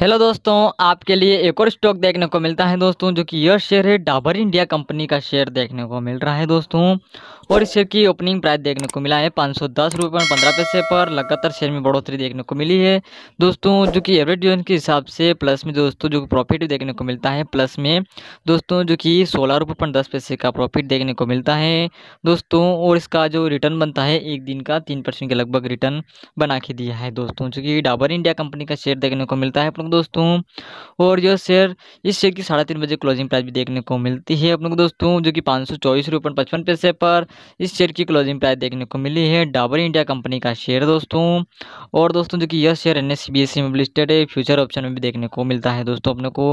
hello दोस्तों आपके लिए एक और स्टॉक देखने को मिलता है दोस्तों जो कि यह शेयर है डाबर इंडिया कंपनी का शेयर देखने को मिल रहा है दोस्तों और इस शेयर की ओपनिंग प्राइस देखने को मिला है पाँच सौ दस रुपये पॉइंट पंद्रह पैसे पर लगातार शेयर में बढ़ोतरी देखने को मिली है दोस्तों जो कि एवरेज डिविजन के हिसाब से प्लस में दोस्तों जो प्रॉफिट देखने को मिलता है प्लस में दोस्तों जो कि सोलह रुपये पर दस पैसे का प्रॉफिट देखने को मिलता है दोस्तों और इसका जो रिटर्न बनता है एक दिन का तीन परसेंट के लगभग रिटर्न बना के दिया है दोस्तों जो डाबर इंडिया कंपनी का शेयर देखने को मिलता है अपने को दोस्तों और जो शेयर इस शेयर की साढ़े तीन बजे क्लोजिंग प्राइस भी देखने को मिलती है अपने को दोस्तों जो कि पाँच सौ चौबीस रुपये पचपन पैसे पर इस शेयर की क्लोजिंग प्राइस देखने को मिली है डाबर इंडिया कंपनी का शेयर दोस्तों और दोस्तों जो कि यह share N S e e में लिस्टेड है फ्यूचर ऑप्शन में भी देखने को मिलता है दोस्तों अपने को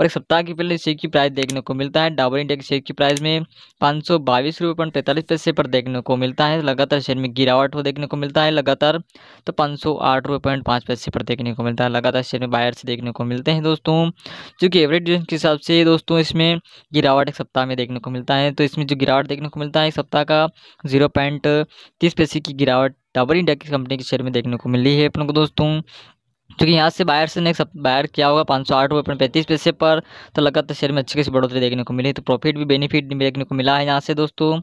और एक सप्ताह के पहले शेयर की प्राइस देखने को मिलता है डाबर इंडिया के शेयर की प्राइस में पाँच सौ बाईस पैसे पर देखने को मिलता है लगातार शेयर में गिरावट हो देखने को मिलता है लगातार तो पाँच सौ पैसे पर देखने को मिलता है लगातार शेयर में बाय बायर्स देखने को मिलते हैं दोस्तों जो कि एवरेज के हिसाब से दोस्तों इसमें गिरावट एक सप्ताह में देखने को मिलता है तो इसमें जो गिरावट देखने को मिलता है सप्ताह का जीरो पॉइंट तीस पैसे की गिरावट डबल इंडिया की कंपनी के शेयर में देखने को मिली है अपने को दोस्तों क्योंकि यहाँ से बायर से नेक्स्ट बायर किया होगा पाँच सौ आठ रुपये पैंतीस पैसे पर तो लगातार शेयर में अच्छी खासी बढ़ोतरी देखने को मिली तो प्रॉफिट भी बेनिफिट भी देखने को मिला है यहाँ से दोस्तों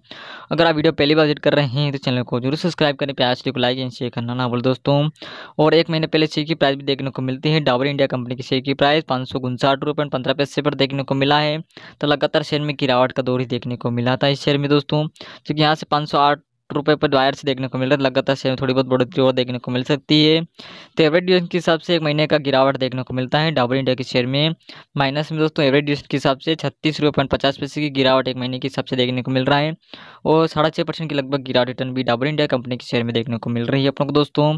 अगर आप वीडियो पहली बार विजिट कर रहे हैं तो चैनल को जरूर सब्सक्राइब करें प्याज को लाइक एंड शेयर करना ना बोल दोस्तों और एक महीने पहले शेयर की प्राइस भी देखने को मिलती है डाबर इंडिया कंपनी की शेयर की प्राइस पाँच सौ पंद्रह पैसे पर देखने को मिला है तो लगातार शेयर में गिरावट का दौर ही देखने को मिला था इस शेयर में दोस्तों क्योंकि यहाँ से पाँच सौ आठ रुपये पर से देखने को मिल रहा है लगातार शेयर में थोड़ी बहुत बढ़ोतरी और देखने को मिल सकती है तो एवरेज ड्यूरेशन के हिसाब से एक महीने का गिरावट देखने को मिलता है डाबर इंडिया के शेयर में माइनस में दोस्तों एवरेज ड्यूरेशन के हिसाब से छत्तीस रुपये पॉइंट पचास पैसे की गिरावट एक महीने के हिसाब से देखने को मिल रहा है और साढ़े छः परसेंट की लगभग गिरावट रिटर्न भी डाबर इंडिया कंपनी के शेयर में देखने को मिल रही है अपन को दोस्तों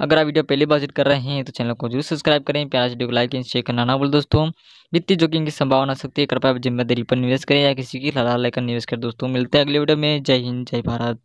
अगर आप वीडियो पहली बार कर रहे हैं तो चैनल को जरूर सब्सक्राइब करें प्यार वीडियो को लाइक एंड शेयर करना ना बोल दोस्तों वित्तीय जोखिम की संभावना सकती है कृपया जिम्मेदारी पर निवेश करें या किसी की लाल लेकर निवेश करें दोस्तों मिलते हैं अगले वीडियो में जय हिंद जय भारत